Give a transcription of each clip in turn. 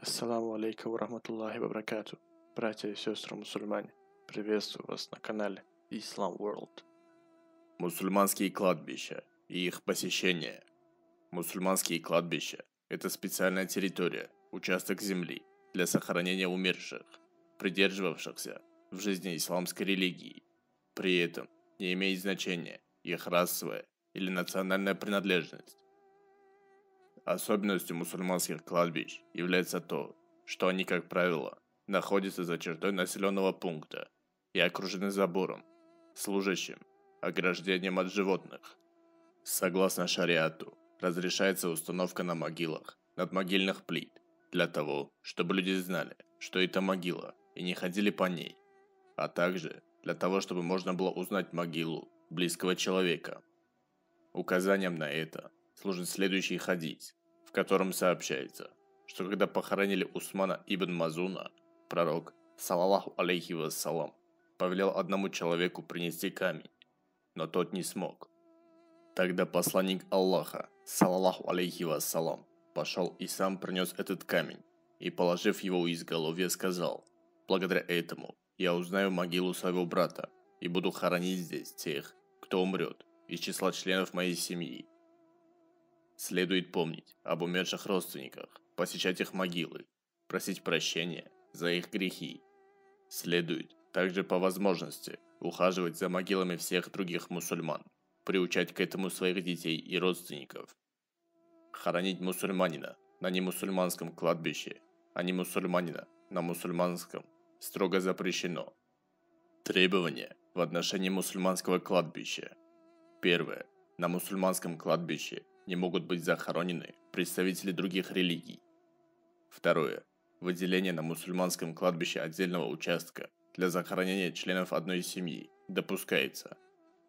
Ассаламу алейкум рахматуллахи вабракату. Братья и сестры мусульмане, приветствую вас на канале Islam World. Мусульманские кладбища и их посещение. Мусульманские кладбища – это специальная территория, участок земли для сохранения умерших, придерживавшихся в жизни исламской религии. При этом не имеет значения их расовая или национальная принадлежность. Особенностью мусульманских кладбищ является то, что они, как правило, находятся за чертой населенного пункта и окружены забором, служащим ограждением от животных. Согласно шариату, разрешается установка на могилах над могильных плит для того, чтобы люди знали, что это могила, и не ходили по ней, а также для того, чтобы можно было узнать могилу близкого человека. Указанием на это служит следующий хадис, в котором сообщается, что когда похоронили Усмана ибн Мазуна, пророк, салаллаху алейхи вассалам, повелел одному человеку принести камень, но тот не смог. Тогда посланник Аллаха, салаллаху алейхи вассалам, пошел и сам принес этот камень, и, положив его у изголовья, сказал, «Благодаря этому я узнаю могилу своего брата и буду хоронить здесь тех, кто умрет, из числа членов моей семьи, Следует помнить об умерших родственниках, посещать их могилы, просить прощения за их грехи. Следует также по возможности ухаживать за могилами всех других мусульман, приучать к этому своих детей и родственников. Хоронить мусульманина на немусульманском кладбище, а не мусульманина на мусульманском строго запрещено. Требования в отношении мусульманского кладбища. Первое. На мусульманском кладбище не могут быть захоронены представители других религий. Второе. Выделение на мусульманском кладбище отдельного участка для захоронения членов одной семьи допускается,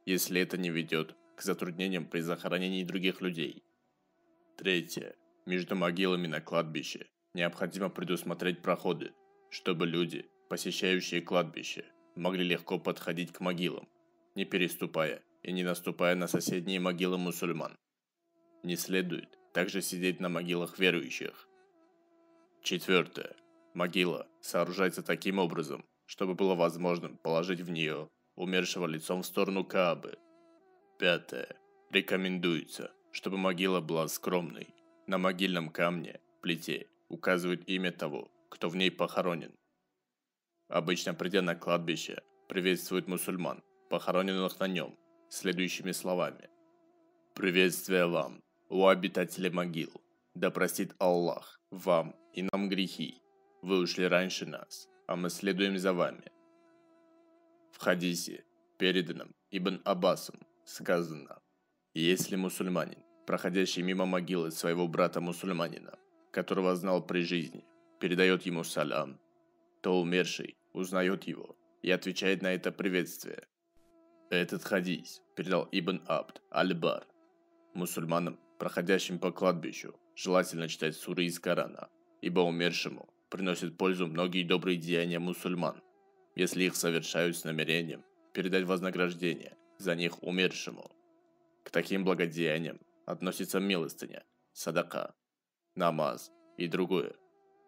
если это не ведет к затруднениям при захоронении других людей. Третье. Между могилами на кладбище необходимо предусмотреть проходы, чтобы люди, посещающие кладбище, могли легко подходить к могилам, не переступая и не наступая на соседние могилы мусульман не следует также сидеть на могилах верующих. Четвертое. Могила сооружается таким образом, чтобы было возможным положить в нее умершего лицом в сторону Каабы. Пятое. Рекомендуется, чтобы могила была скромной. На могильном камне, плите, указывает имя того, кто в ней похоронен. Обычно придя на кладбище, приветствует мусульман, похороненных на нем, следующими словами. «Приветствие вам, у обитателей могил. Да простит Аллах вам и нам грехи. Вы ушли раньше нас, а мы следуем за вами. В хадисе, переданном Ибн Аббасом, сказано, если мусульманин, проходящий мимо могилы своего брата-мусульманина, которого знал при жизни, передает ему салям, то умерший узнает его и отвечает на это приветствие. Этот хадис передал Ибн Абд Аль-Бар мусульманам проходящим по кладбищу, желательно читать суры из Корана, ибо умершему приносят пользу многие добрые деяния мусульман, если их совершают с намерением передать вознаграждение за них умершему. К таким благодеяниям относится милостыня, садака, намаз и другое.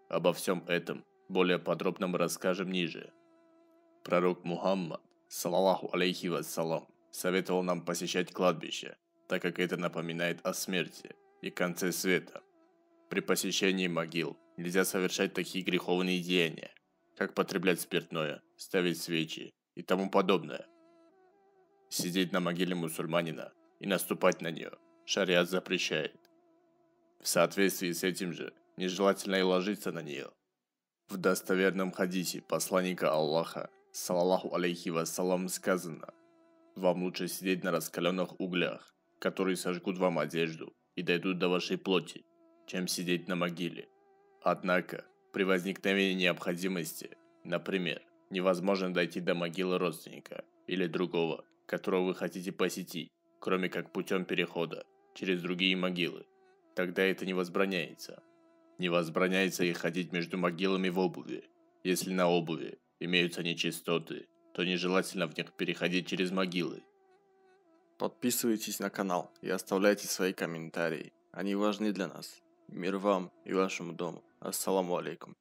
Обо всем этом более подробно мы расскажем ниже. Пророк Мухаммад, салаллаху алейхи вассалам, советовал нам посещать кладбище – так как это напоминает о смерти и конце света. При посещении могил нельзя совершать такие греховные деяния, как потреблять спиртное, ставить свечи и тому подобное. Сидеть на могиле мусульманина и наступать на нее шариат запрещает. В соответствии с этим же нежелательно и ложиться на нее. В достоверном хадисе посланника Аллаха, салаллаху алейхи вассалам, сказано, «Вам лучше сидеть на раскаленных углях, которые сожгут вам одежду и дойдут до вашей плоти, чем сидеть на могиле. Однако, при возникновении необходимости, например, невозможно дойти до могилы родственника или другого, которого вы хотите посетить, кроме как путем перехода через другие могилы, тогда это не возбраняется. Не возбраняется и ходить между могилами в обуви. Если на обуви имеются нечистоты, то нежелательно в них переходить через могилы, Подписывайтесь на канал и оставляйте свои комментарии. Они важны для нас. Мир вам и вашему дому. Ассаламу алейкум.